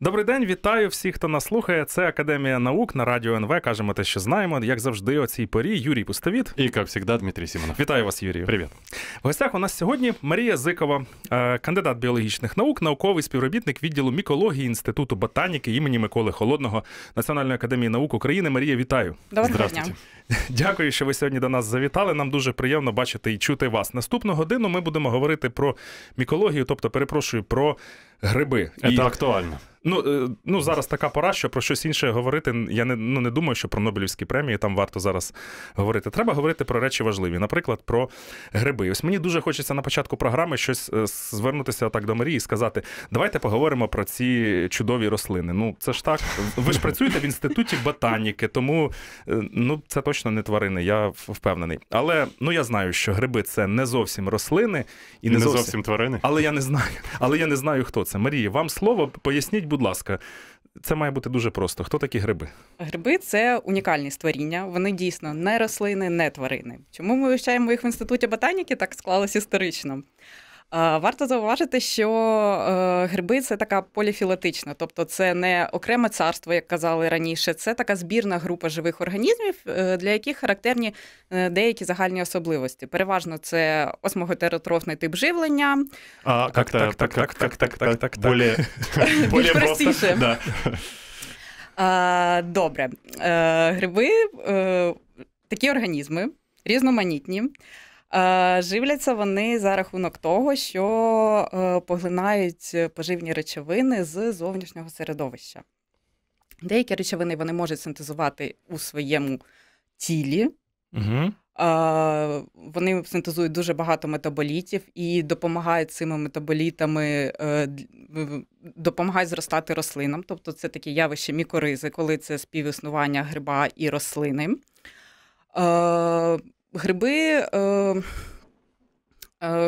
Добрий день, вітаю всіх, хто нас слухає. Це Академія наук на радіо НВ. Кажемо те, що знаємо. Як завжди, о цій порі. Юрій Пустовіт. І як завжди, Дмитрій Сімонов. Вітаю вас, Юрію. Привіт. В гостях у нас сьогодні Марія Зикова, е, кандидат біологічних наук, науковий співробітник відділу мікології інституту ботаніки імені Миколи Холодного Національної академії наук України. Марія, вітаю. Доброго дня. Дякую, що ви сьогодні до нас завітали. Нам дуже приємно бачити і чути вас. Наступну годину ми будемо говорити про мікологію, тобто перепрошую про гриби. Це І... актуально. Ну е, ну зараз така пора, що про щось інше говорити. Я не ну не думаю, що про Нобелівські премії там варто зараз говорити. Треба говорити про речі важливі, наприклад, про гриби. Ось мені дуже хочеться на початку програми щось е, звернутися отак до Марії і сказати: давайте поговоримо про ці чудові рослини. Ну це ж так. Ви ж працюєте в інституті ботаніки, тому е, ну це точно не тварини, я впевнений. Але ну я знаю, що гриби це не зовсім рослини і не, не зовсім, зовсім тварини. Але я не знаю, але я не знаю, хто це це. Марія, вам слово поясніть, будь ласка. Це має бути дуже просто. Хто такі гриби? Гриби це унікальні створіння. Вони дійсно не рослини, не тварини. Чому ми вивчаємо їх в інституті ботаніки? Так склалось історично. Варто зауважити, що гриби це така поліфілетична, тобто це не окреме царство, як казали раніше, це така збірна група живих організмів, для яких характерні деякі загальні особливості. Переважно це осмоготеротрофний тип живлення. А, так, так, так, так, так, так, так, так. Более, более простіше. Да. А, добре. Гриби, такі організми різноманітні. Е, живляться вони за рахунок того, що е, поглинають поживні речовини з зовнішнього середовища. Деякі речовини вони можуть синтезувати у своєму тілі. Угу. Вони синтезують дуже багато метаболітів і допомагають цими метаболітами, допомагають зростати рослинам. Тобто, це такі явище мікоризи, коли це співіснування гриба і рослини. Гриби е, е,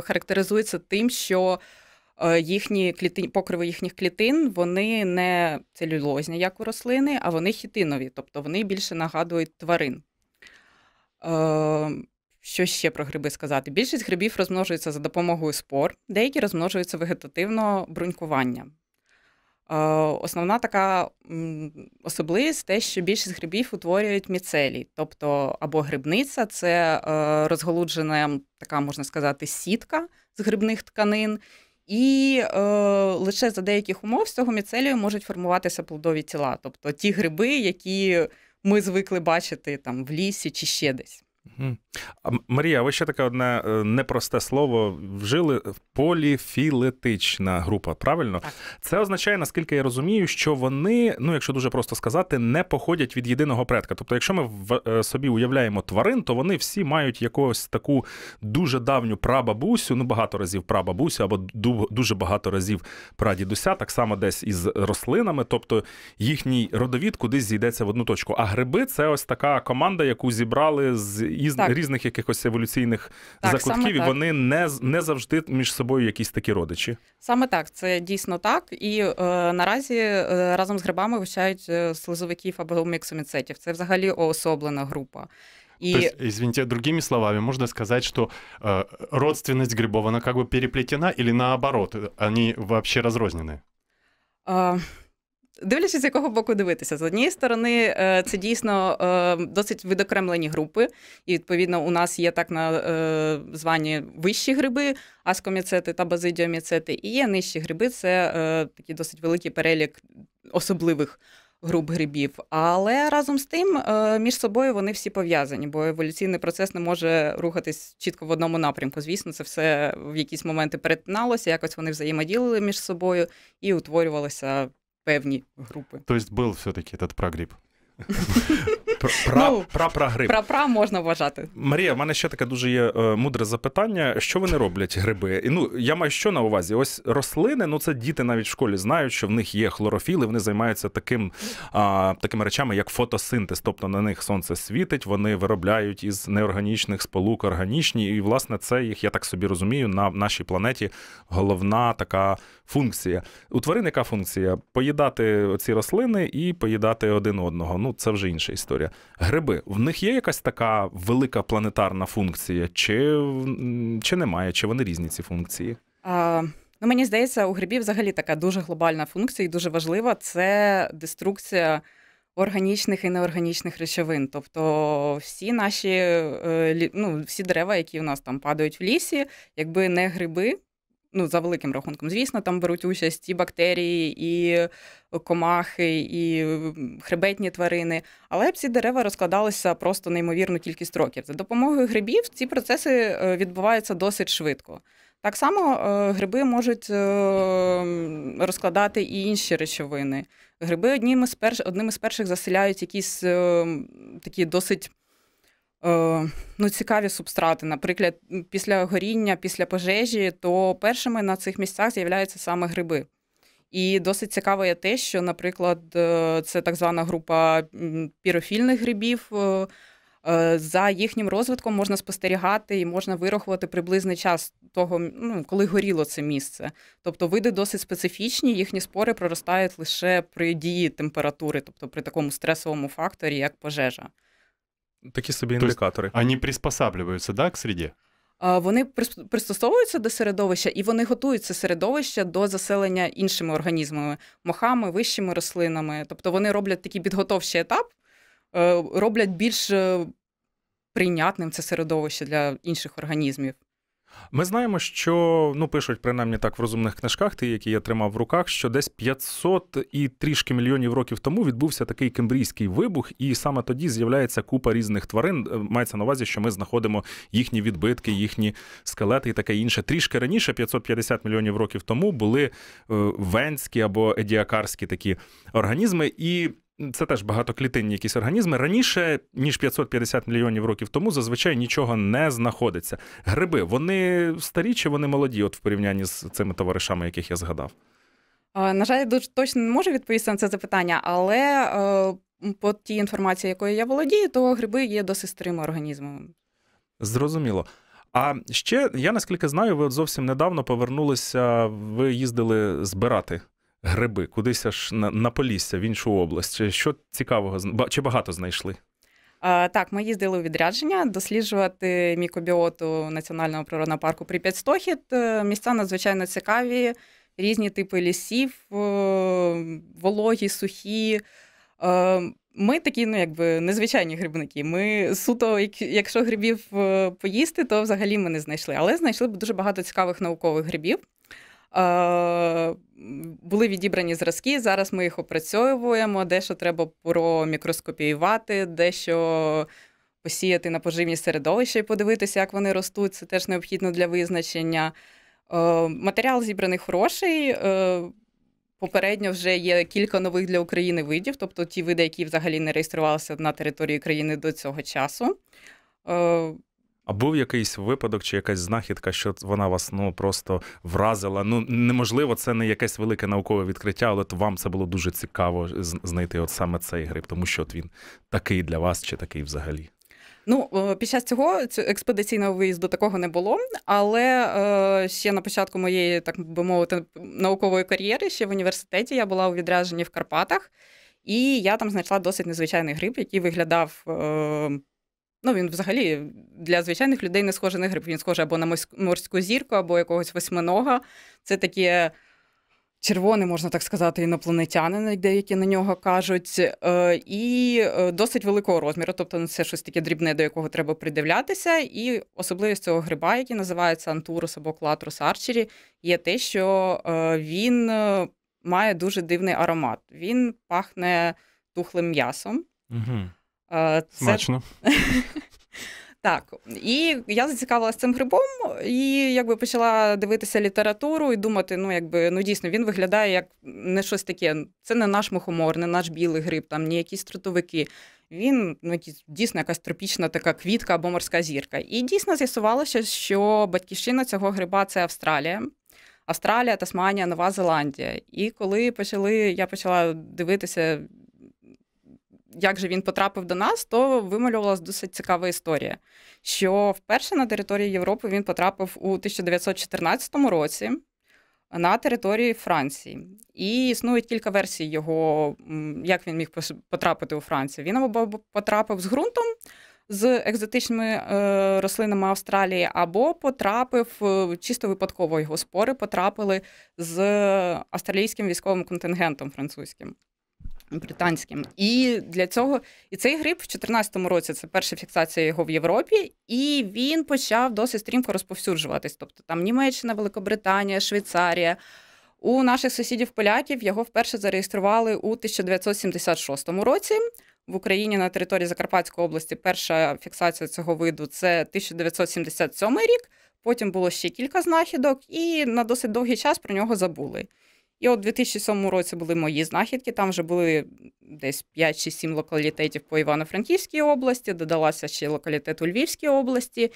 характеризуються тим, що е, їхні клітин, покриви їхніх клітин вони не целюлозні, як у рослини, а вони хітинові, тобто вони більше нагадують тварин. Що ще про гриби сказати? Більшість грибів розмножуються за допомогою спор, деякі розмножуються вегетативно брунькуванням. Е, основна така особливість те, що більшість грибів утворюють міцелій, тобто або грибниця це е, розголуджена така, можна сказати, сітка з грибних тканин, і е, лише за деяких умов з цього міцелію можуть формуватися плодові тіла, тобто ті гриби, які ми звикли бачити там в лісі чи ще десь. Марія, ви ще таке одне е, непросте слово вжили е, поліфілетична група. Правильно, так. це означає, наскільки я розумію, що вони, ну якщо дуже просто сказати, не походять від єдиного предка. Тобто, якщо ми в е, собі уявляємо тварин, то вони всі мають якусь таку дуже давню прабабусю, ну багато разів прабабусю, або дуже багато разів прадідуся, так само десь із рослинами, тобто їхній родовід кудись зійдеться в одну точку. А гриби це ось така команда, яку зібрали з із так. різних якихось еволюційних так, закладків, і вони не не завжди між собою якісь такі родичі. Саме так, це дійсно так. І е, наразі е, разом з грибами вивчають е, слизовиків або міксоміцетів. Це взагалі особлена група. И... То есть, извините, другими словами, можно сказать, что э, родственность грибов, она как бы переплетена или наоборот, э, они вообще разрознены? Uh... Дивлячись, з якого боку дивитися, з однієї сторони, е, це дійсно е, досить відокремлені групи, і відповідно у нас є так на е, звані вищі гриби, аскоміцети та базидіоміцети, і є нижчі гриби це такий досить великий перелік особливих груп грибів. Але разом з тим, між собою вони всі пов'язані, бо еволюційний процес не може рухатись чітко в одному напрямку. Звісно, це все в якісь моменти перетиналося, якось вони взаємоділи між собою і утворювалися певні групи. Тобто був все-таки этот прогріб. Пра-пра-гриб. Ну, Пра-пра можна вважати. Марія, в мене ще таке дуже є е, мудре запитання. Що вони роблять гриби? І Ну, я маю що на увазі? Ось рослини, ну це діти навіть в школі знають, що в них є хлорофіли, вони займаються таким, а, такими речами, як фотосинтез. Тобто на них сонце світить, вони виробляють із неорганічних сполук органічні. І, власне, це їх, я так собі розумію, на нашій планеті головна така функція. У тварин яка функція? Поїдати ці рослини і поїдати один одного. Ну, ну це вже інша історія. Гриби в них є якась така велика планетарна функція, чи чи немає, чи вони різні ці функції? А, Ну, Мені здається, у грибів взагалі така дуже глобальна функція і дуже важлива це деструкція. Органічних і неорганічних речовин, тобто всі наші е, ну, всі дерева, які у нас там падають в лісі, якби не гриби, ну, за великим рахунком, звісно, там беруть участь і бактерії, і комахи, і хребетні тварини. Але ці дерева розкладалися просто неймовірну кількість років. За допомогою грибів ці процеси е, відбуваються досить швидко. Так само е, гриби можуть е, розкладати і інші речовини. Гриби одним з перших, одним з перших заселяють якісь ем, такі досить Е, ну, цікаві субстрати. Наприклад, після горіння, після пожежі, то першими на цих місцях з'являються саме гриби. І досить цікаво є те, що, наприклад, е, це так звана група пірофільних грибів. Е, за їхнім розвитком можна спостерігати і можна вирахувати приблизний час того, ну коли горіло це місце. Тобто види досить специфічні, їхні спори проростають лише при дії температури, тобто при такому стресовому факторі, як пожежа. Такі собі тобто індикатори. Вони приспосаблюються, да, к среде? Вони пристосовуються до середовища і вони готують це середовище до заселення іншими організмами, мохами, вищими рослинами. Тобто вони роблять такий підготовчий етап, е, роблять більш е, прийнятним це середовище для інших організмів. Ми знаємо, що ну пишуть принаймні так в розумних книжках, ті, які я тримав в руках, що десь 500 і трішки мільйонів років тому відбувся такий кембрійський вибух, і саме тоді з'являється купа різних тварин. Е, мається на увазі, що ми знаходимо їхні відбитки, їхні скелети і таке інше. Трішки раніше, 550 мільйонів років тому, були е, венські або едіакарські такі організми і це теж багатоклітинні якісь організми. Раніше ніж 550 мільйонів років тому зазвичай нічого не знаходиться. Гриби вони старі чи вони молоді, от в порівнянні з цими товаришами, яких я згадав? На жаль, дуже точно не можу відповісти на це запитання, але е, по тій інформації, якою я володію, то гриби є досить старим організмом. Зрозуміло. А ще я наскільки знаю, ви зовсім недавно повернулися, ви їздили збирати гриби, кудись аж на, на Полісся, в іншу область. Що цікавого чи багато знайшли? Так, ми їздили у відрядження досліджувати мікобіоту національного природного парку Прип'ятстохід. Е, місця надзвичайно цікаві, різні типи лісів, е, вологі, сухі. Е, ми такі, ну якби незвичайні грибники. Ми суто, якщо грибів поїсти, то взагалі ми не знайшли. Але знайшли б дуже багато цікавих наукових грибів. Е, були відібрані зразки. Зараз ми їх опрацьовуємо, дещо треба промікроскопіювати, дещо посіяти на поживні середовища і подивитися, як вони ростуть. Це теж необхідно для визначення. Е, матеріал зібраний хороший. Е, попередньо вже є кілька нових для України видів, тобто ті види, які взагалі не реєструвалися на території країни до цього часу. А був якийсь випадок чи якась знахідка, що вона вас ну просто вразила. Ну неможливо, це не якесь велике наукове відкриття, але то вам це було дуже цікаво знайти от саме цей гриб, тому що от він такий для вас чи такий взагалі. Ну, під час цього експедиційного виїзду такого не було, але е, ще на початку моєї, так би мовити, наукової кар'єри, ще в університеті я була у відрядженні в Карпатах, і я там знайшла досить незвичайний гриб, який виглядав е, Ну, він взагалі для звичайних людей не схожий на гриб. Він схожий або на морську зірку, або якогось восьминога. Це таке червоне, можна так сказати, інопланетянин, деякі на нього кажуть, е, і е, досить великого розміру. Тобто, ну, це щось таке дрібне, до якого треба придивлятися. І особливість цього гриба, який називається антурус або клатрус арчері, є те, що е, він має дуже дивний аромат. Він пахне тухлим м'ясом. Угу. Смачно. Так, і я зацікавилася цим грибом, і якби почала дивитися літературу і думати, ну якби ну дійсно він виглядає як не щось таке. Це не наш мухомор, не наш білий гриб, там ні якісь трутовики. Він ну дійсно якась тропічна така квітка або морська зірка. І дійсно з'ясувалося, що батьківщина цього гриба це Австралія. Австралія, Тасманія, Нова Зеландія. І коли почали, я почала дивитися як же він потрапив до нас, то вималювалася досить цікава історія, що вперше на території Європи він потрапив у 1914 році на території Франції. І існують кілька версій його, як він міг потрапити у Францію. Він або потрапив з ґрунтом. З екзотичними е, рослинами Австралії або потрапив е, чисто випадково його спори потрапили з австралійським військовим контингентом французьким британським. І для цього і цей гриб в 2014 році це перша фіксація його в Європі, і він почав досить стрімко розповсюджуватись. Тобто там Німеччина, Великобританія, Швейцарія. У наших сусідів поляків його вперше зареєстрували у 1976 році. В Україні на території Закарпатської області перша фіксація цього виду це 1977 рік. Потім було ще кілька знахідок, і на досить довгий час про нього забули. І от у 2007 році були мої знахідки. Там вже були десь 5 чи 7 локалітетів по Івано-Франківській області, додалася ще локалітет у Львівській області.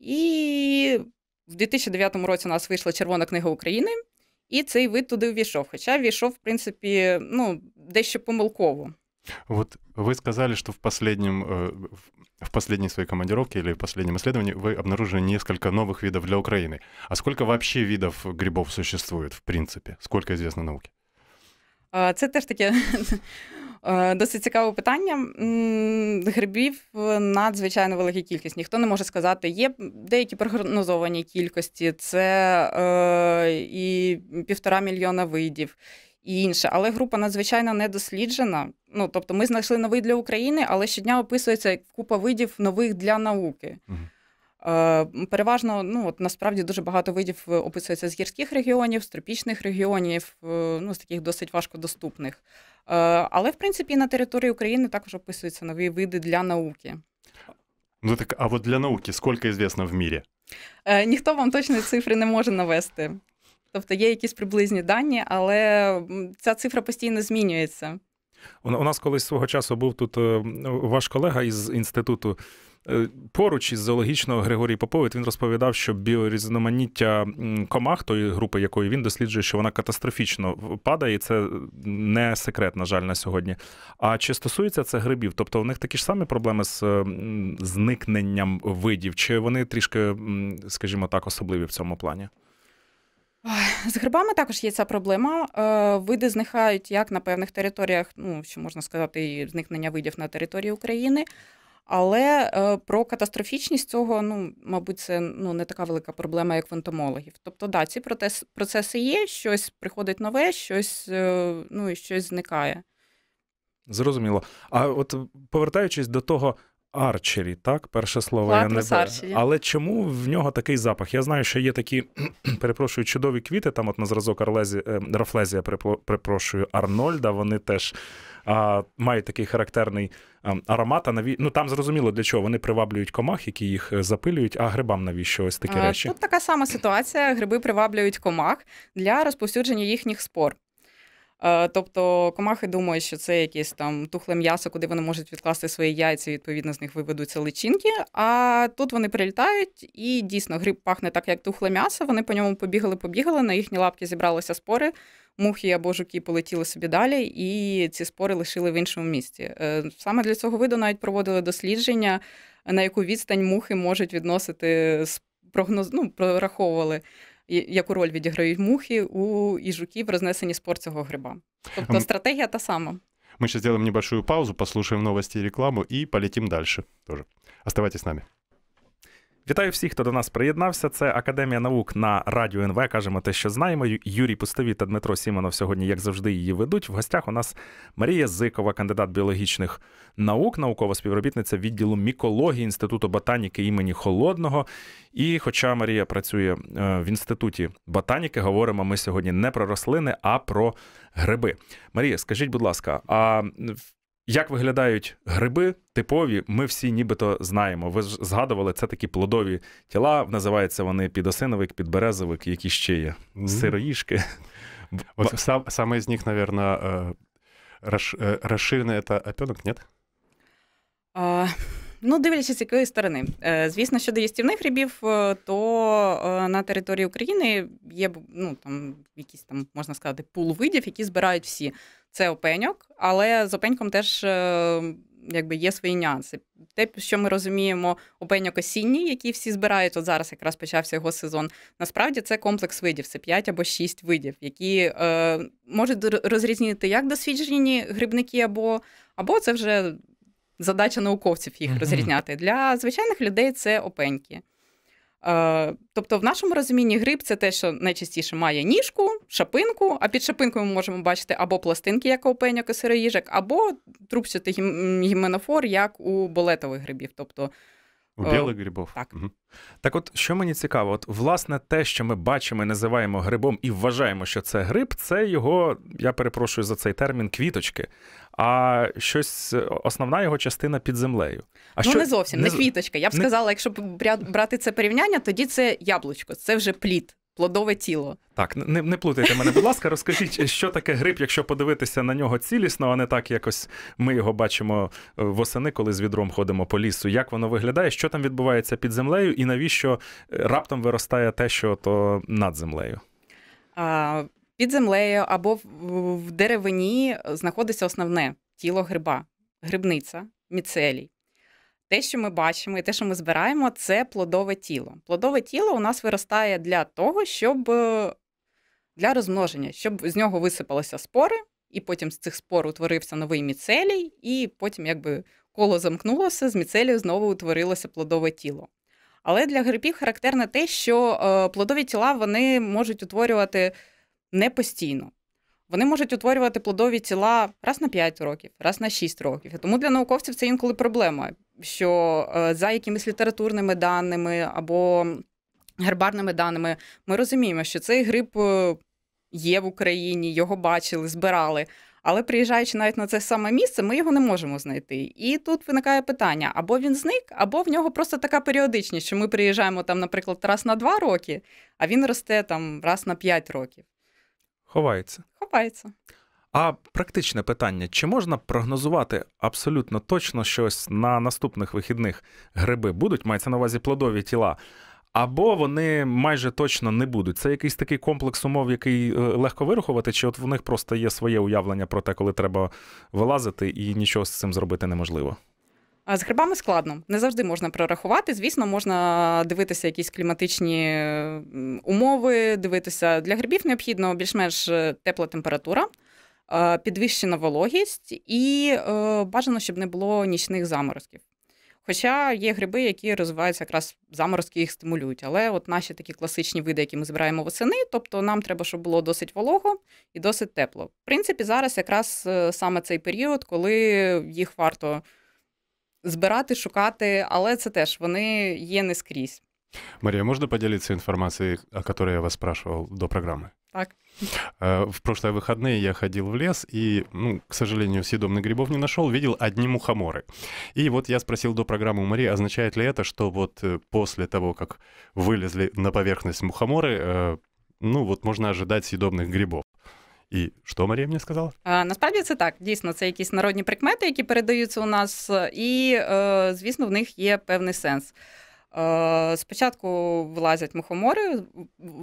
І в 2009 році у нас вийшла Червона книга України, і цей вид туди увійшов. Хоча війшов, в принципі, ну, дещо помилково. Вот вы сказали, что в, последнем, э, в последней своей командировке или в последнем исследовании вы обнаружили несколько новых видов для Украины. А сколько вообще видов грибов существует в принципе? Сколько известно науки? Це теж таке е, досить цікаве питання. Грибів е, надзвичайно велика кількість. Ніхто не може сказати, є деякі прогнозовані кількості, це е, і півтора мільйона видів і інше. Але група надзвичайно недосліджена. Ну тобто, ми знайшли новий для України, але щодня описується купа видів нових для науки. Угу. Переважно, ну от насправді дуже багато видів е, описується з гірських регіонів, з тропічних регіонів, е, ну з таких досить важкодоступних. Але в принципі на території України також описуються нові види для науки. Ну так а от для науки скільки звісно в мірі? Ніхто вам точної цифри не може навести. Тобто є якісь приблизні дані, але ця цифра постійно змінюється. У нас колись свого часу був тут е, ваш колега із інституту. Е, поруч із зоологічного Григорій Попович він розповідав, що біорізноманіття комах тої групи, якої він досліджує, що вона катастрофічно падає, і це не секрет, на жаль, на сьогодні. А чи стосується це грибів? Тобто у них такі ж самі проблеми з зникненням видів, чи вони трішки, скажімо так, особливі в цьому плані? З грибами також є ця проблема. Е, види зникають як на певних територіях, ну що можна сказати, зникнення видів на території України. Але е, про катастрофічність цього, ну мабуть, це ну не така велика проблема, як в ентомологів. Тобто, да, ці процеси є, щось приходить нове, щось е, ну щось зникає. Зрозуміло. А от повертаючись до того, Арчері, так, перше слово Латрес я не Арчері. Але чому в нього такий запах? Я знаю, що є такі, перепрошую, чудові квіти. Там, от на зразок Арлезі, е, Рафлезія, перепрошую, Арнольда. Вони теж а, мають такий характерний а, аромат. А наві... Ну там зрозуміло для чого вони приваблюють комах, які їх е, запилюють, а грибам навіщо ось такі е, речі? Тут така сама ситуація. Гриби приваблюють комах для розповсюдження їхніх спор. Е, тобто комахи думають, що це якесь там тухле м'ясо, куди вони можуть відкласти свої яйця, відповідно, з них виведуться личинки. А тут вони прилітають, і дійсно гриб пахне так, як тухле м'ясо. Вони по ньому побігали-побігали, на їхні лапки зібралися спори, мухи або жуки полетіли собі далі, і ці спори лишили в іншому місці. Е, саме для цього виду навіть проводили дослідження, на яку відстань мухи можуть відносити прогноз... ну, прораховували яку роль відіграють мухи у і жуки в рознесенні спор цього гриба. Тобто ем, стратегія та сама. Ми сейчас сделаем небольшую паузу, послушаем новості і рекламу і полетим далі. Оставайтесь з нами. Вітаю всіх, хто до нас приєднався. Це Академія наук на радіо НВ. Кажемо те, що знаємо. Юрій Пустові та Дмитро Сімонов сьогодні, як завжди, її ведуть. В гостях у нас Марія Зикова, кандидат біологічних наук, наукова співробітниця відділу мікології інституту ботаніки імені Холодного. І, хоча Марія працює е, в інституті ботаніки, говоримо ми сьогодні не про рослини, а про гриби. Марія, скажіть, будь ласка, а як виглядають гриби? Типові, ми всі нібито знаємо. Ви ж згадували, це такі плодові тіла, називаються вони підосиновик, підберезовик, які ще є mm-hmm. сироїшки. Вот сам, Саме з них, мабуть, е, е, розширений та опенок, ні? ну, дивлячись з якої сторони. Е, звісно, щодо їстівних грибів, то на території України є ну, там, якісь там, можна сказати, пул видів, які збирають всі це опеньок, але з опеньком теж е, якби є свої нюанси. Те, що ми розуміємо, опеньок осінній, який всі збирають, от зараз якраз почався його сезон. Насправді це комплекс видів, це 5 або 6 видів, які е, можуть розрізнити як досвідчені грибники, або, або це вже задача науковців їх розрізняти. Для звичайних людей це опеньки. Е, тобто, в нашому розумінні гриб це те, що найчастіше має ніжку, шапинку, а під шапинкою ми можемо бачити або пластинки, як у пеньок і сироїжок, або трубчатий гіменофор, як у болетових грибів. Тобто у е, білих грибов. Так угу. так, от що мені цікаво, от власне те, що ми бачимо, і називаємо грибом і вважаємо, що це гриб, це його, я перепрошую за цей термін, квіточки. А щось е, основна його частина під землею. А ну що... не зовсім не, не квіточка. Я б сказала, якщо брати це порівняння, тоді це яблучко, це вже плід плодове тіло. Так, не не плутайте мене, будь ласка, розкажіть, що таке гриб, якщо подивитися на нього цілісно, а не так якось ми його бачимо е, восени, коли з відром ходимо по лісу. Як воно виглядає? Що там відбувається під землею, і навіщо е, раптом виростає те, що то над землею? А, Під землею або в деревині знаходиться основне тіло гриба, грибниця, міцелій. Те, що ми бачимо, і те, що ми збираємо, це плодове тіло. Плодове тіло у нас виростає для того, щоб е, для розмноження, щоб з нього висипалися спори, і потім з цих спор утворився новий міцелій, і потім, якби коло замкнулося, з міцелію знову утворилося плодове тіло. Але для грипів характерне те, що е, плодові тіла вони можуть утворювати не постійно. Вони можуть утворювати плодові тіла раз на 5 років, раз на 6 років. Тому для науковців це інколи проблема що е, за якимись літературними даними або гербарними даними ми розуміємо, що цей гриб е, є в Україні, його бачили, збирали. Але приїжджаючи навіть на це саме місце, ми його не можемо знайти. І тут виникає питання: або він зник, або в нього просто така періодичність, що ми приїжджаємо там, наприклад, раз на два роки, а він росте там раз на п'ять років. Ховається. Ховається. А практичне питання: чи можна прогнозувати абсолютно точно, щось на наступних вихідних гриби будуть, мається на увазі плодові тіла, або вони майже точно не будуть? Це якийсь такий комплекс умов, який е, легко вирахувати, чи от в них просто є своє уявлення про те, коли треба вилазити, і нічого з цим зробити неможливо? З грибами складно, не завжди можна прорахувати. Звісно, можна дивитися якісь кліматичні умови, дивитися для грибів необхідно більш-менш е, тепла температура підвищена вологість і бажано, щоб не було нічних заморозків. Хоча є гриби, які розвиваються якраз заморозки, їх стимулюють. Але от наші такі класичні види, які ми збираємо восени, тобто нам треба, щоб було досить волого і досить тепло. В принципі, зараз якраз саме цей період, коли їх варто збирати, шукати, але це теж вони є не скрізь. Марія, можна поділитися інформацією, о якій я вас спрашивав до програми? Так. Э, в прошлые выходные я ходил в лес и, ну, к сожалению, съедобных грибов не нашел, видел одни мухоморы. И вот я спросил до программы у Марии, означает ли это, что вот э, после того, как вылезли на поверхность мухоморы, э, ну, вот можно ожидать съедобных грибов. І що Марія мені сказала? А, насправді це так. Дійсно, це якісь народні прикмети, які передаються у нас, і, е, звісно, в них є певний сенс. Е, спочатку вилазять мухомори,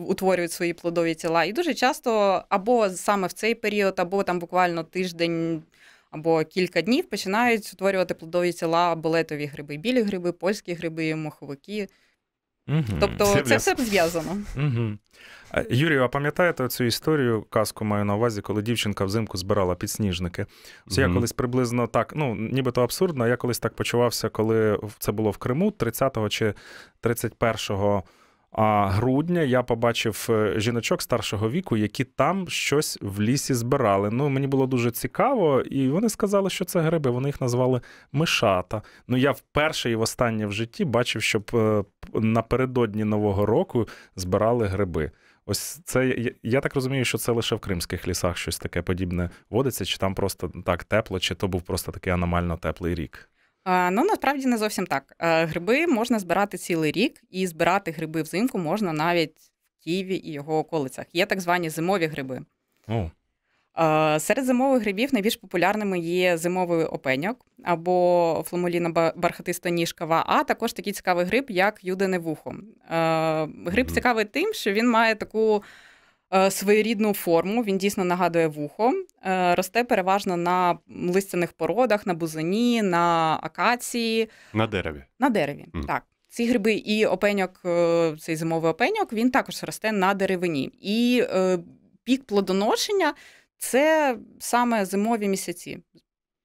утворюють свої плодові тіла, і дуже часто або саме в цей період, або там буквально тиждень або кілька днів починають утворювати плодові тіла болетові гриби, білі гриби, польські гриби, муховики. Угу. Тобто Серйозно. це все зв'язано. Угу. Юрію, а пам'ятаєте цю історію? Казку маю на увазі, коли дівчинка взимку збирала підсніжники. Це угу. я колись приблизно так, ну нібито абсурдно, я колись так почувався, коли це було в Криму 30 го чи 31 го а грудня я побачив е, жіночок старшого віку, які там щось в лісі збирали. Ну мені було дуже цікаво, і вони сказали, що це гриби. Вони їх назвали мишата. Ну я вперше і в останнє в житті бачив, щоб е, напередодні нового року збирали гриби. Ось це я так розумію, що це лише в кримських лісах щось таке подібне водиться, чи там просто так тепло, чи то був просто такий аномально теплий рік. Ну насправді не зовсім так. Е, гриби можна збирати цілий рік, і збирати гриби взимку можна навіть в Києві і його околицях. Є так звані зимові гриби. Oh. Серед зимових грибів найбільш популярними є зимовий опеньок або фламоліна бархатиста ніжкава, а також такий цікавий гриб, як юдине вухо. Е, гриб цікавий тим, що він має таку Е, своєрідну форму. Він дійсно нагадує вухо. Е, росте переважно на листяних породах, на бузині, на акації. На дереві. На дереві, mm. так. Ці гриби і опеньок, е, цей зимовий опеньок, він також росте на деревині. І пік плодоношення це саме зимові місяці.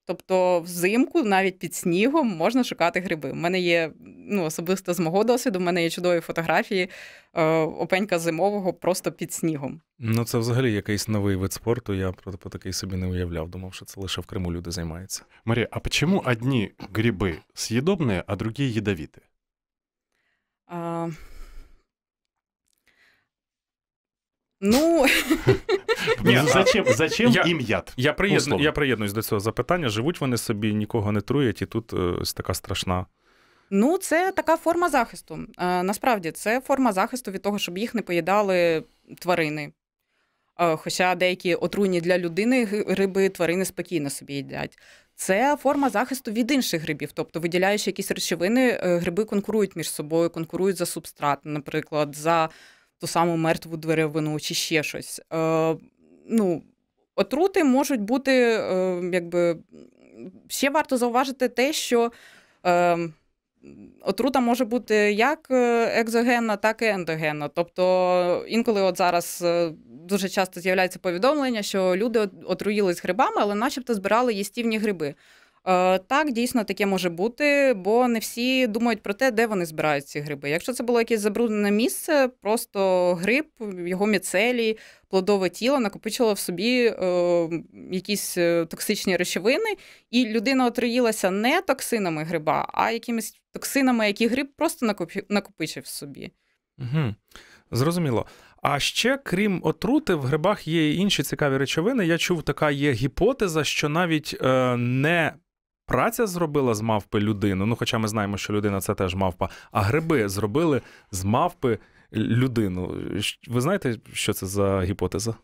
Тобто, взимку, навіть під снігом, можна шукати гриби. У мене є ну, особисто з мого досвіду, в мене є чудові фотографії е, опенька зимового просто під снігом. Ну це взагалі якийсь новий вид спорту. Я про, про такий собі не уявляв. Думав, що це лише в Криму люди займаються. Марія, а чому одні гриби з'їдобні, а другі їдовіти? А... Ну Нет, ну, зачем зачем я, їм яд? Я приєдну, я приєднуюсь до цього запитання. Живуть вони собі, нікого не труять, і тут е, ось така страшна. Ну, це така форма захисту. Е, насправді це форма захисту від того, щоб їх не поїдали тварини. Е, хоча деякі отруйні для людини риби, тварини спокійно собі їдять. Це форма захисту від інших грибів, тобто виділяючи якісь речовини, гриби конкурують між собою, конкурують за субстрат, наприклад, за ту саму мертву деревину чи ще щось. Е, ну, Отрути можуть бути, е, якби ще варто зауважити те, що е, отрута може бути як е, екзогенна, так і ендогенна. Тобто інколи от зараз е, дуже часто з'являється повідомлення, що люди отруїлись грибами, але начебто збирали їстівні гриби. Е, так, дійсно таке може бути, бо не всі думають про те, де вони збирають ці гриби. Якщо це було якесь забруднене місце, просто гриб, його міцелі, плодове тіло накопичило в собі ем, е, якісь токсичні речовини, і людина отруїлася не токсинами гриба, а якимись токсинами, які гриб просто накопичив в собі. Угу. Зрозуміло. А ще крім отрути, в грибах є інші цікаві речовини. Я чув, така є гіпотеза, що навіть е, не праця зробила з мавпи людину. Ну, хоча ми знаємо, що людина це теж мавпа, а гриби зробили з мавпи людину. Ви знаєте, що це за гіпотеза?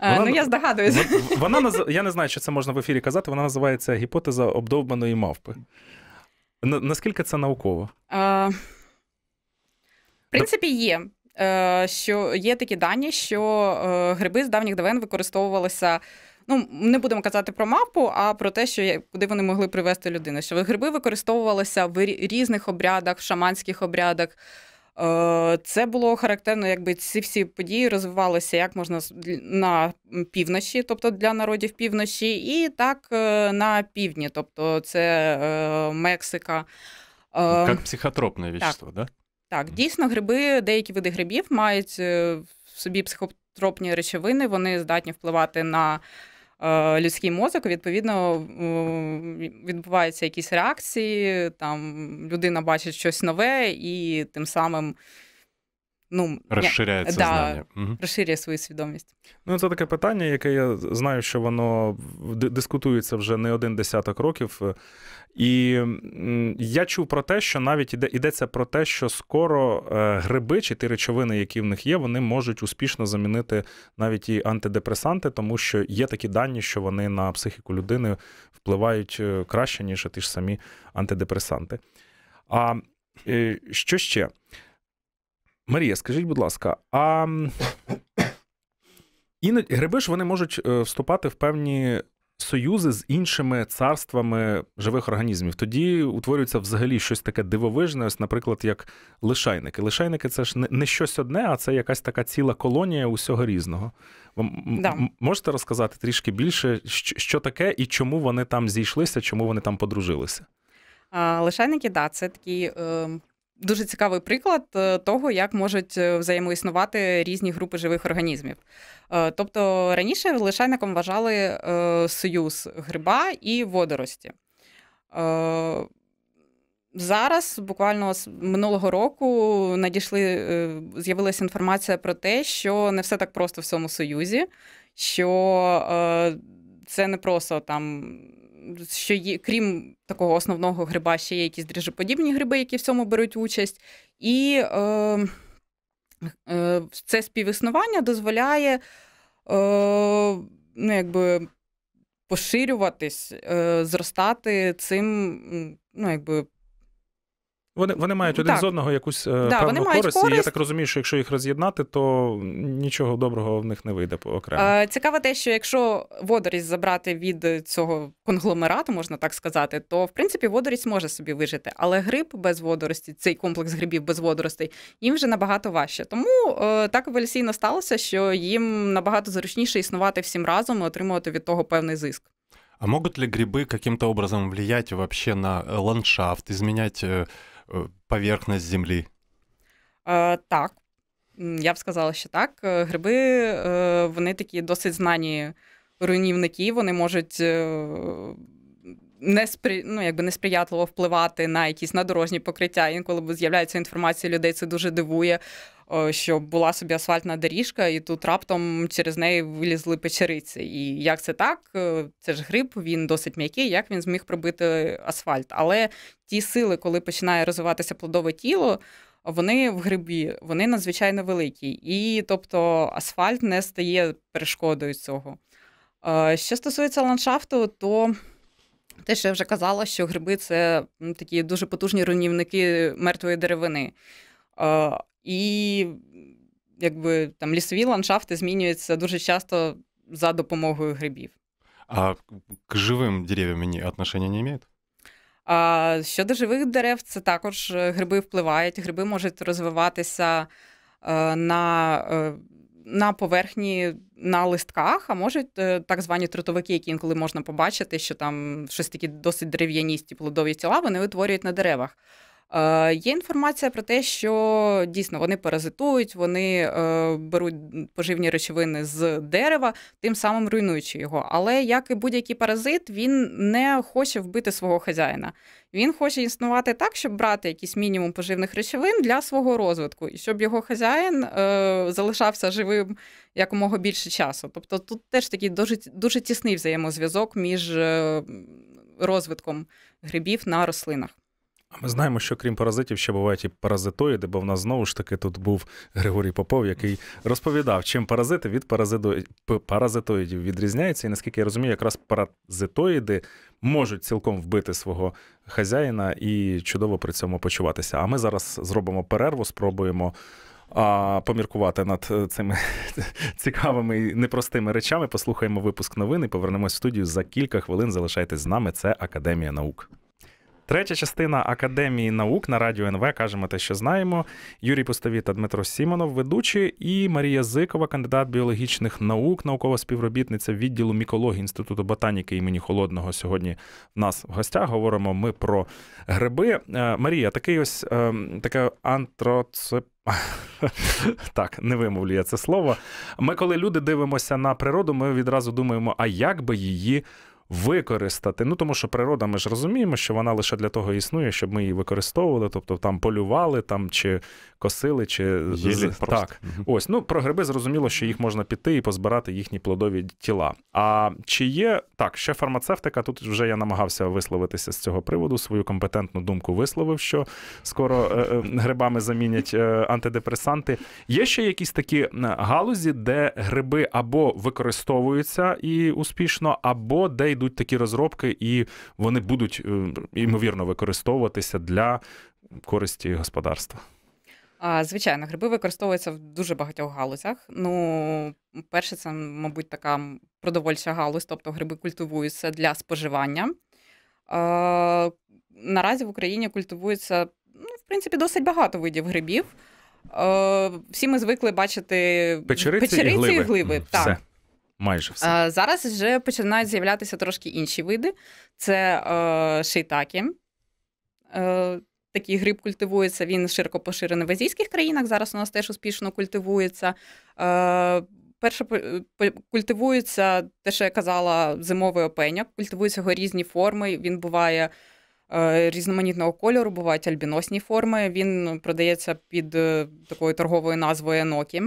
Е, ну, вона, ну, я здогадуюся. Вона, вона я не знаю, чи це можна в ефірі казати. Вона називається гіпотеза обдовбаної мавпи. наскільки це науково? А, е, В принципі, є. Е, що є такі дані, що гриби з давніх давен використовувалися ну не будемо казати про мапу, а про те, що куди вони могли привезти людину. Що гриби використовувалися в різних обрядах, в шаманських обрядах. Е, це було характерно, якби ці всі події розвивалися як можна на півночі, тобто для народів півночі, і так е, на півдні, тобто це е, Мексика. Як психотропне вещество, так? Да? Так, дійсно, гриби, деякі види грибів мають в собі психотропні речовини, вони здатні впливати на Е, людський мозок, відповідно, е, відбуваються якісь реакції, там людина бачить щось нове і тим самим Ну, Розширяє да, Угу. Розширює свою свідомість. Ну, це таке питання, яке я знаю, що воно дискутується вже не один десяток років. І я чув про те, що навіть йде, йдеться про те, що скоро е, гриби чи ті речовини, які в них є, вони можуть успішно замінити навіть і антидепресанти, тому що є такі дані, що вони на психіку людини впливають е, краще, ніж ті ж самі антидепресанти. А е, що ще? Марія, скажіть, будь ласка, а іноді гриби ж вони можуть е, вступати в певні союзи з іншими царствами живих організмів. Тоді утворюється взагалі щось таке дивовижне, ось, наприклад, як лишайники. Лишайники це ж не щось одне, а це якась така ціла колонія усього різного. Да. Можете розказати трішки більше, що таке і чому вони там зійшлися, чому вони там подружилися? Лишайники, да, це такі ем, дуже цікавий приклад е, того, як можуть е, взаємоіснувати різні групи живих організмів. Е, тобто раніше лишайником вважали союз гриба і водорості. Зараз, буквально з минулого року, надійшли, з'явилася інформація про те, що не все так просто в цьому союзі, що це не просто там що є, крім такого основного гриба, ще є якісь дріжеподібні гриби, які в цьому беруть участь. І е, е, це співіснування дозволяє е, ну, якби поширюватись, е, зростати цим, ну, якби вони вони мають один так. з одного якусь е, да, певну користь. користь. І Я так розумію, що якщо їх роз'єднати, то нічого доброго в них не вийде окремо. Е, цікаво те, що якщо водорість забрати від цього конгломерату, можна так сказати, то в принципі водорість може собі вижити. Але гриб без водорості, цей комплекс грибів без водоростей, їм вже набагато важче. Тому е, так еволюційно сталося, що їм набагато зручніше існувати всім разом і отримувати від того певний зиск. А можуть ли гриби яким-то образом влиять на ландшафт, змінять. Э, Э, поверхність землі? Е, Так, я б сказала, що так. Е, гриби е, вони такі досить знані руйнівники, вони можуть е, не спри... ну, якби несприятливо впливати на якісь надорожні покриття. Інколи з'являється інформація людей, це дуже дивує. Е, що була собі асфальтна доріжка, і тут раптом через неї вилізли печериці. І як це так? Е, це ж гриб, він досить м'який, як він зміг пробити асфальт. Але ті сили, коли починає розвиватися плодове тіло, вони в грибі, вони надзвичайно великі. І тобто асфальт не стає перешкодою цього. Е, що стосується ландшафту, то те, що я вже казала, що гриби це такі дуже потужні руйнівники мертвої деревини і якби там лісові ландшафти змінюються дуже часто за допомогою грибів. А к живим деревам мені отношення не мають? А Щодо живих дерев, це також е, гриби впливають. Гриби можуть розвиватися е, на е, на поверхні на листках, а можуть так звані трутовики, які інколи можна побачити, що там щось такі досить дерев'яністі плодові тіла, вони утворюють на деревах. Е, є інформація про те, що дійсно вони паразитують, вони е, беруть поживні речовини з дерева, тим самим руйнуючи його. Але як і будь-який паразит, він не хоче вбити свого хазяїна. Він хоче існувати так, щоб брати якийсь мінімум поживних речовин для свого розвитку, і щоб його хазяїн е, залишався живим якомога більше часу. Тобто тут теж такий дуже дуже тісний взаємозв'язок між е, розвитком грибів на рослинах. Ми знаємо, що крім паразитів, ще бувають і паразитоїди, бо в нас знову ж таки тут був Григорій Попов, який розповідав, чим паразити від паразитоїдів відрізняються. І наскільки я розумію, якраз паразитоїди можуть цілком вбити свого хазяїна і чудово при цьому почуватися. А ми зараз зробимо перерву, спробуємо а, Поміркувати над е, цими цікавими і непростими речами. Послухаємо випуск новини. Повернемось в студію за кілька хвилин. Залишайтесь з нами. Це Академія наук. Третя частина Академії наук на радіо НВ кажемо те, що знаємо. Юрій Пустові та Дмитро Сімонов, ведучі, і Марія Зикова, кандидат біологічних наук, наукова співробітниця відділу мікології інституту ботаніки імені Холодного. Сьогодні в нас в гостях говоримо ми про гриби. Е, Марія, такий ось е, таке антроцеп. Так, не вимовлю я це слово. Ми, коли люди дивимося на природу, ми відразу думаємо, а як би її використати. Ну тому що природа, ми ж розуміємо, що вона лише для того існує, щоб ми її використовували, тобто там полювали там чи косили, чи Єлі просто. так. Ось ну про гриби зрозуміло, що їх можна піти і позбирати їхні плодові тіла. А чи є так, ще фармацевтика? Тут вже я намагався висловитися з цього приводу. Свою компетентну думку висловив, що скоро е, е грибами замінять е, антидепресанти. Є ще якісь такі галузі, де гриби або використовуються і успішно, або де йдуть такі розробки, і вони будуть е, ймовірно використовуватися для користі господарства. Звичайно, гриби використовуються в дуже багатьох галузях. Ну, перше, це, мабуть, така продовольча галузь, тобто гриби культивуються для споживання. Наразі в Україні культивується, ну, в принципі, досить багато видів грибів. Всі ми звикли бачити печериці, печериці і гливи. І гливи. Так. Майже все. Е, зараз вже починають з'являтися трошки інші види. Це е, шейтакі. Е, Такий гриб культивується, він широко поширений в азійських країнах. Зараз у нас теж успішно культивується. Е, Перше культивується, те, що я казала, зимовий опеняк. Культивуються його різні форми. Він буває е, різноманітного кольору, бувають альбіносні форми. Він продається під е, такою торговою назвою Енокі.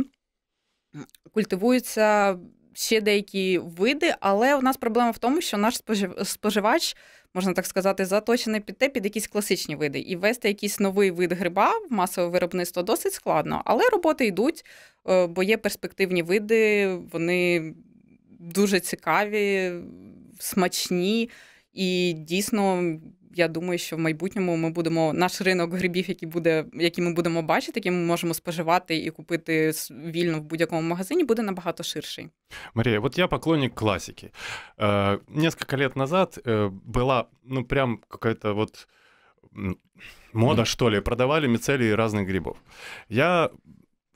Культивуються ще деякі види, але у нас проблема в тому, що наш споживач, можна так сказати, заточений під те під якісь класичні види. І ввести якийсь новий вид гриба в масове виробництво досить складно, але роботи йдуть, е, бо є перспективні види, вони дуже цікаві, смачні і дійсно я думаю, що в майбутньому ми будемо наш ринок грибів, який буде, які ми будемо бачити, які ми можемо споживати і купити вільно в будь-якому магазині, буде набагато ширший. Марія, от я поклонник классики. Е, несколько лет назад е, була, ну, прям какая-то вот мода, что ли, продавали мицелии разных грибов. Я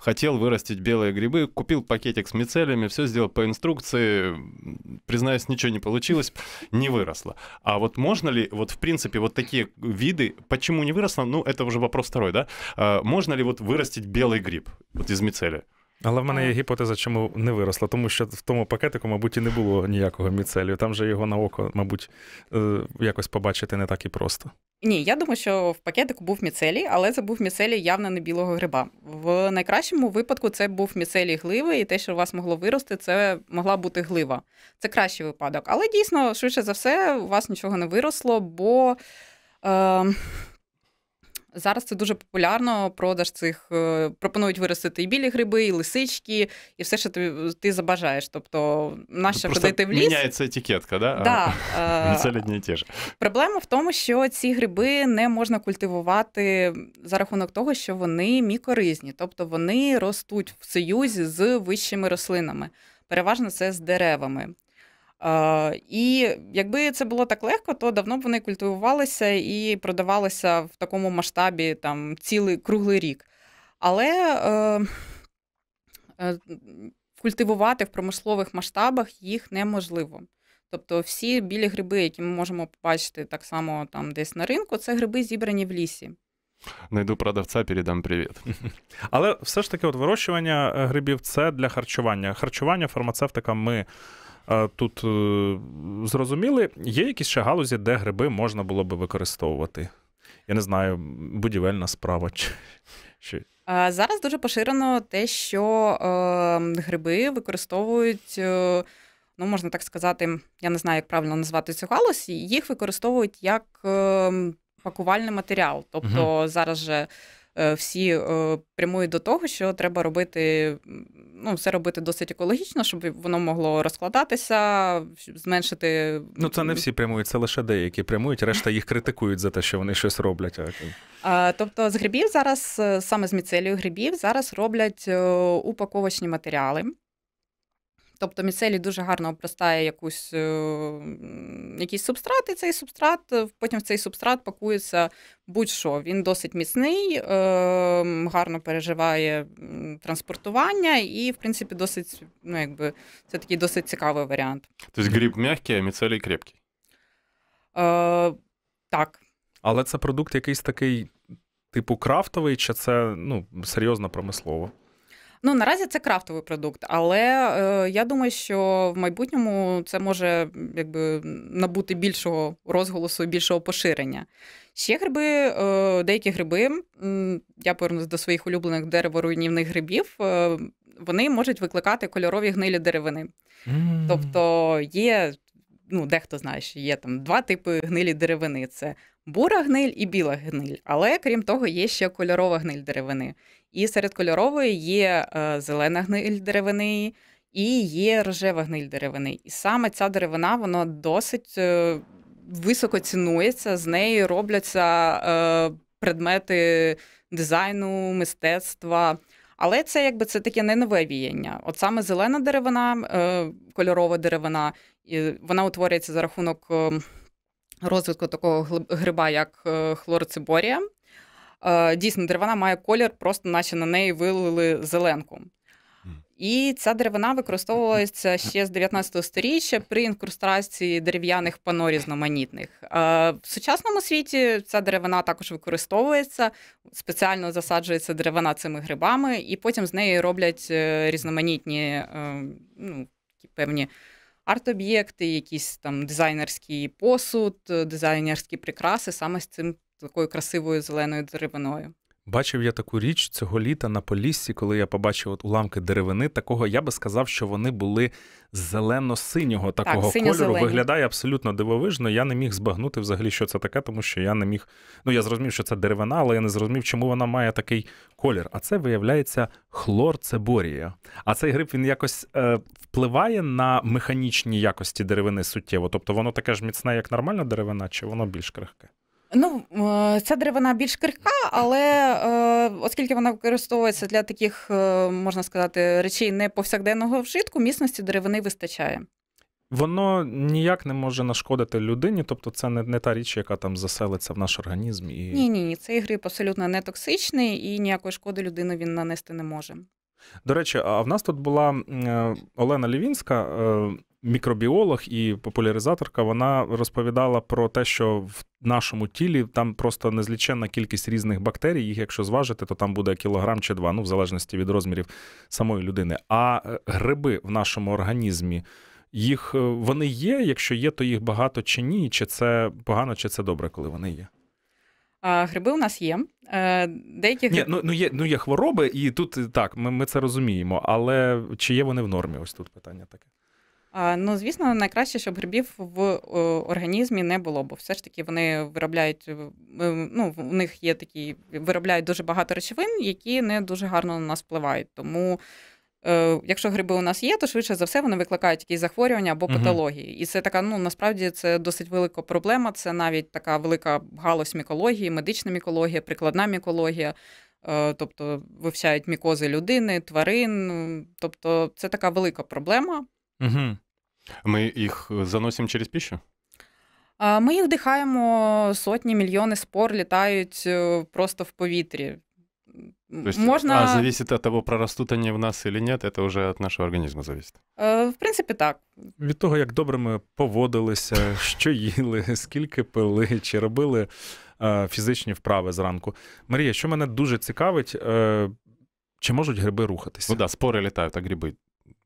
хотел вырастить белые грибы, купил пакетик с мицелями, все сделал по инструкции, признаюсь, ничего не получилось, не выросло. А вот можно ли, вот в принципе, вот такие виды, почему не выросло, ну, это уже вопрос второй, да? А, можно ли вот вырастить белый гриб вот из міцелі? Але в мене є гіпотеза, чому не виросла, тому що в тому пакетику, мабуть, і не було ніякого міцелію. Там же його на око, мабуть, якось побачити не так і просто. Ні, я думаю, що в пакетику був міцелій, але це був міцелій явно не білого гриба. В найкращому випадку це був міцелій гливи, і те, що у вас могло вирости, це могла бути глива. Це кращий випадок. Але дійсно, швидше за все, у вас нічого не виросло, бо. Е- Зараз це дуже популярно. Продаж цих е, пропонують виростити і білі гриби, і лисички, і все, що ти ти забажаєш. Тобто, нащо ну, ходити в ліс. Міняється етикетка, да? Да. А, е, це літні ж. Проблема в тому, що ці гриби не можна культивувати за рахунок того, що вони мікоризні, тобто вони ростуть в союзі з вищими рослинами. Переважно це з деревами. І якби це було так легко, то давно б вони культивувалися і продавалися в такому масштабі там цілий круглий рік. Але е, е, культивувати в промислових масштабах їх неможливо. Тобто всі білі гриби, які ми можемо побачити так само там десь на ринку, це гриби зібрані в лісі. Найду продавця, передам привіт. Але все ж таки, от вирощування е, грибів це для харчування. Харчування, фармацевтика, ми тут е, зрозуміли, є якісь ще галузі, де гриби можна було би використовувати? Я не знаю, будівельна справа чи. чи... Зараз дуже поширено те, що е, гриби використовують, е, ну можна так сказати, я не знаю, як правильно назвати цю галузь, їх використовують як е, пакувальний матеріал. Тобто угу. зараз же Е, всі е, прямують до того, що треба робити, ну, все робити досить екологічно, щоб воно могло розкладатися, зменшити. Ну, це не всі прямують, це лише деякі прямують, решта їх критикують за те, що вони щось роблять. Типу. Тобто з грибів зараз, е, саме з міцелію грибів, зараз роблять упаковочні матеріали. Тобто міцелій дуже гарно обростає якусь, е, якийсь субстрат, і цей субстрат, е, потім в цей субстрат пакується будь-що. Він досить міцний, е, гарно переживає транспортування, і, в принципі, досить, ну якби це такий досить цікавий варіант. Тобто гріб м'який, а міцелій крепкий? Е, Так. Але це продукт якийсь такий, типу, крафтовий, чи це ну, серйозно промислово? Ну наразі це крафтовий продукт, але е, я думаю, що в майбутньому це може якби набути більшого розголосу, більшого поширення. Ще гриби, е, деякі гриби. Я повернусь до своїх улюблених дереворуйнівних грибів. Е, вони можуть викликати кольорові гнилі деревини. Mm. Тобто є. Ну, дехто знає, що є там два типи гнилі деревини: це бура гниль і біла гниль. Але крім того, є ще кольорова гниль деревини. І серед кольорової є е, зелена гниль деревини і є рожева гниль деревини. І саме ця деревина вона досить е, високо цінується, з неї робляться е, предмети дизайну, мистецтва. Але це якби це таке не нове віяння. От саме зелена деревина, кольорова деревина, і вона утворюється за рахунок ем, розвитку такого гриба, як хлорциборія. Е, дійсно, деревина має колір, просто наче на неї вилили зеленку. І ця деревина використовувалася ще з 19 сторіччя при інкрустації дерев'яних пано різноманітних. Е, в сучасному світі ця деревина також використовується, спеціально засаджується деревина цими грибами, і потім з неї роблять е, різноманітні ну, певні арт-об'єкти, якісь там дизайнерський посуд, дизайнерські прикраси саме з цим такою красивою зеленою деревиною. Бачив я таку річ цього літа на Поліссі, коли я побачив от уламки деревини. Такого я би сказав, що вони були зелено-синього такого так, кольору. Виглядає абсолютно дивовижно. Я не міг збагнути взагалі, що це таке, тому що я не міг. Ну я зрозумів, що це деревина, але я не зрозумів, чому вона має такий колір. А це виявляється хлорцеборія. А цей гриб він якось е, впливає на механічні якості деревини суттєво. Тобто воно таке ж міцне, як нормальна деревина, чи воно більш крихке? Ну, е, ця деревина більш крихка, але е, оскільки вона використовується для таких, е, можна сказати, речей не повсякденного вжитку, міцності деревини вистачає. Воно ніяк не може нашкодити людині, тобто це не не та річ, яка там заселиться в наш організм. І... Ні, ні, ні. Цей гриб абсолютно не токсичний і ніякої шкоди людину він нанести не може. До речі, а в нас тут була Олена Лівінська, мікробіолог і популяризаторка, вона розповідала про те, що в нашому тілі там просто незліченна кількість різних бактерій. Їх, якщо зважити, то там буде кілограм чи два, ну в залежності від розмірів самої людини. А е, гриби в нашому організмі їх е, вони є. Якщо є, то їх багато чи ні? Чи це погано, чи це добре, коли вони є? Гриби у нас є. Е, деякі гриб... Ні, ну, ну є ну є хвороби, і тут так, ми, ми це розуміємо. Але чи є вони в нормі? Ось тут питання таке. Ну, звісно, найкраще, щоб грибів в е, організмі не було, бо все ж таки вони виробляють. Е, е, ну, у них є такі виробляють дуже багато речовин, які не дуже гарно на нас впливають. Тому, якщо гриби у нас є, то швидше за все вони викликають якісь захворювання або патології. І це така, ну насправді це досить велика проблема. Це навіть така велика галузь мікології, медична мікологія, прикладна мікологія. Тобто вивчають мікози людини, тварин. Тобто, це така велика проблема. Угу. Ми їх э, заносимо через пищу? Ми їх вдихаємо сотні, мільйони спор літають э, просто в повітрі. То есть, э, Можно... А зависит от того, прорастут вони в нас чи ні, це вже від нашого організму зависит. В принципі, так. Від того, як добре ми поводилися, що їли, скільки пили, чи робили фізичні вправи зранку. Марія, що мене дуже цікавить, е, чи можуть гриби рухатися? Ну да, спори літають, а гриби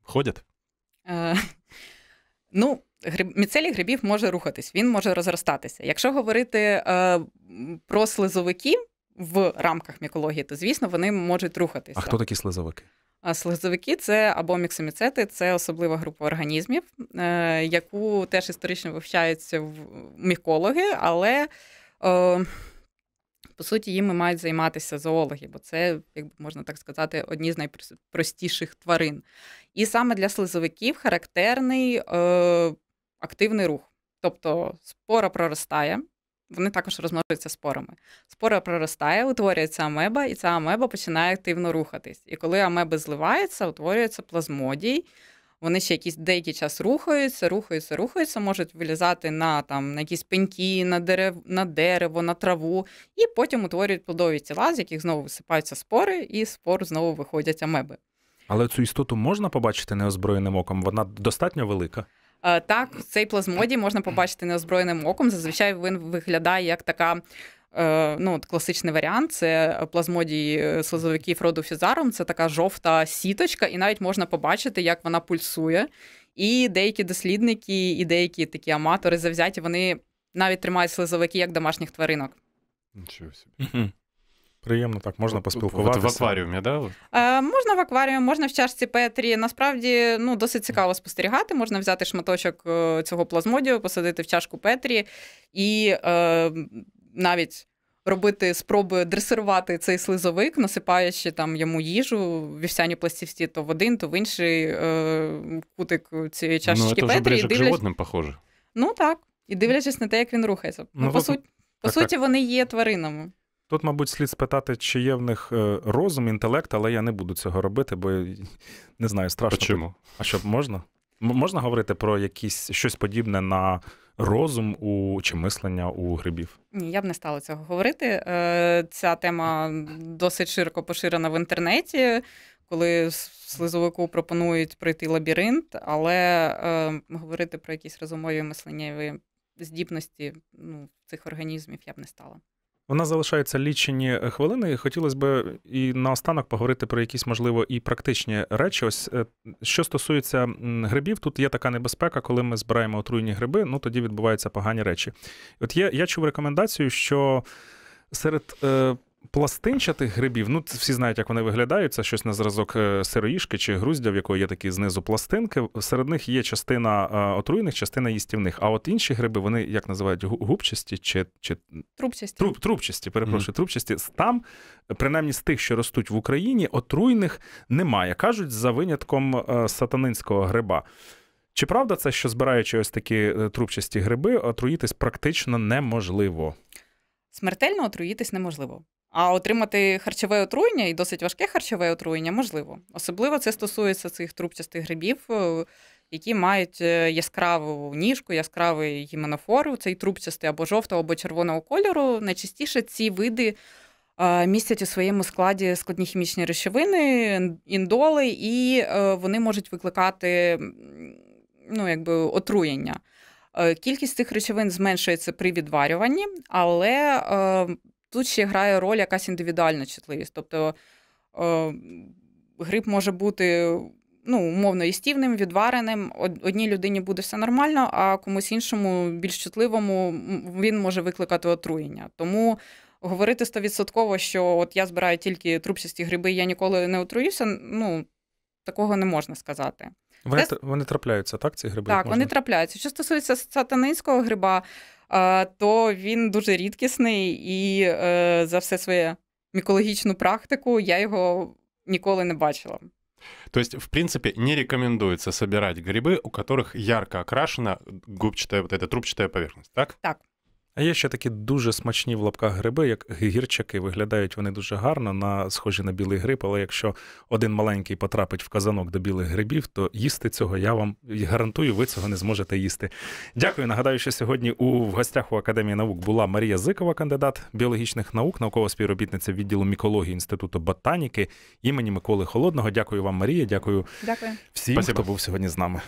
ходять? Е, ну, гриб, міцелій грибів може рухатись, він може розростатися. Якщо говорити е, про слизовики в рамках мікології, то звісно вони можуть рухатися. А хто такі слизовики? А слизовики це або міксоміцети, це особлива група організмів, е, яку теж історично вивчаються в мікологи, але е, по суті, їм мають займатися зоологи, бо це, як можна так сказати, одні з найпростіших тварин. І саме для слизовиків характерний е, активний рух. Тобто спора проростає, вони також розмножуються спорами. Спора проростає, утворюється амеба, і ця амеба починає активно рухатись. І коли амеби зливаються, утворюється плазмодій вони ще якийсь деякий час рухаються, рухаються, рухаються, можуть вилізати на там на якісь пеньки, на дерев, на дерево, на траву, і потім утворюють плодові тіла, з яких знову висипаються спори, і спор знову виходять амеби. Але цю істоту можна побачити неозброєним оком? Вона достатньо велика. Е, так, цей плазмодій можна побачити неозброєним оком. Зазвичай він виглядає як така Е, ну, от класичний варіант це плазмодії е, слизовиків роду фізарум. Це така жовта сіточка, і навіть можна побачити, як вона пульсує. І деякі дослідники, і деякі такі аматори завзяті, вони навіть тримають слизовики як домашніх тваринок. Нічого собі. Приємно так, можна поспілкуватися. В акваріумі, да? Е, Можна в акваріумі, можна в чашці Петрі. Насправді ну, досить цікаво спостерігати. Можна взяти шматочок е, цього плазмодію, посадити в чашку Петрі і е, навіть робити спроби дресирувати цей слизовик, насипаючи там йому їжу вівсяні пластівці то в один, то в інший е, кутик цієї ну, чашечки ну, це Петрі. Вже і дивляч... похоже. Ну так. І дивлячись на те, як він рухається. Ну, ну по, суть... так, по суті, так. вони є тваринами. Тут, мабуть, слід спитати, чи є в них е, розум, інтелект, але я не буду цього робити, бо не знаю, страшно. Чому? А що можна? Можна говорити про якісь щось подібне на розум у чи мислення у грибів? Ні, я б не стала цього говорити. Е, ця тема досить широко поширена в інтернеті, коли слизовику пропонують пройти лабіринт, але е, говорити про якісь розумові мисленнєві здібності ну, цих організмів я б не стала. У нас залишаються лічені е, хвилини. Хотілося б е, і наостанок поговорити про якісь, можливо, і практичні речі. Ось е, що стосується грибів, тут є така небезпека, коли ми збираємо отруйні гриби, ну тоді відбуваються погані речі. От є, я чув рекомендацію, що серед пластинчатих грибів. Ну, всі знають, як вони виглядають. Це щось на зразок е, сироїшки чи груздя, в якої є такі знизу пластинки. Серед них є частина е, отруйних, частина їстівних. А от інші гриби, вони як називають губчасті чи чи трубчасті. Труб, трубчасті, перепрошую, mm трубчасті. Там, принаймні, з тих, що ростуть в Україні, отруйних немає. Кажуть, за винятком е, сатанинського гриба. Чи правда це, що збираючи ось такі трубчасті гриби, отруїтись практично неможливо? Смертельно отруїтись неможливо. А отримати харчове отруєння і досить важке харчове отруєння можливо. Особливо це стосується цих трубчастих грибів, е, які мають е, яскраву ніжку, яскравий гіменофор, цей трубчастий або жовтого, або червоного кольору. Найчастіше ці види е, містять у своєму складі складні хімічні речовини, індоли, і вони можуть викликати ну, якби, отруєння. Кількість цих речовин зменшується при відварюванні, але Тут ще грає роль якась індивідуальна чутливість. Тобто е, гриб може бути ну, умовно істівним, відвареним. Одній людині буде все нормально, а комусь іншому, більш чутливому, він може викликати отруєння. Тому говорити стовідсотково, що от я збираю тільки трубчасті гриби, я ніколи не отруюся, ну такого не можна сказати. Вони Це... вони трапляються, так? Ці гриби? Так, можна? вони трапляються. Що стосується сатанинського гриба то він дуже рідкісний і е, за все своє мікологічну практику я його ніколи не бачила. То есть, в принципе, не рекомендується собирать гриби, у которых ярко окрашена губчатая, вот эта трубчатая поверхность, так? Так. А є ще такі дуже смачні в лапках гриби, як гірчаки. Виглядають вони дуже гарно, на схожі на білий гриб, але якщо один маленький потрапить в казанок до білих грибів, то їсти цього я вам гарантую, ви цього не зможете їсти. Дякую. Нагадаю, що сьогодні у в гостях у Академії наук була Марія Зикова, кандидат біологічних наук, наукова співробітниця відділу мікології інституту ботаніки імені Миколи Холодного. Дякую вам, Марія. Дякую, Дякую. всім, Спасибо. хто був сьогодні з нами.